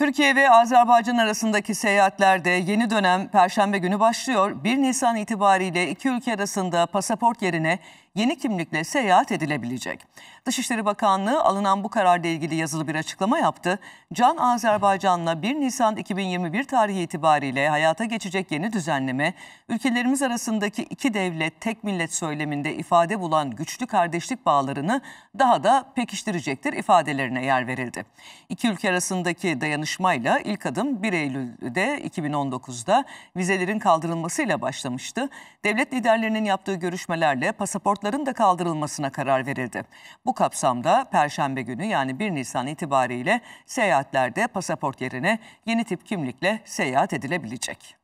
Türkiye ve Azerbaycan arasındaki seyahatlerde yeni dönem Perşembe günü başlıyor. 1 Nisan itibariyle iki ülke arasında pasaport yerine yeni kimlikle seyahat edilebilecek. Dışişleri Bakanlığı alınan bu kararla ilgili yazılı bir açıklama yaptı. Can Azerbaycan'la 1 Nisan 2021 tarihi itibariyle hayata geçecek yeni düzenleme, ülkelerimiz arasındaki iki devlet tek millet söyleminde ifade bulan güçlü kardeşlik bağlarını daha da pekiştirecektir ifadelerine yer verildi. İki ülke arasındaki dayanışma çalışmayla ilk adım 1 Eylül'de 2019'da vizelerin kaldırılmasıyla başlamıştı. Devlet liderlerinin yaptığı görüşmelerle pasaportların da kaldırılmasına karar verildi. Bu kapsamda Perşembe günü yani 1 Nisan itibariyle seyahatlerde pasaport yerine yeni tip kimlikle seyahat edilebilecek.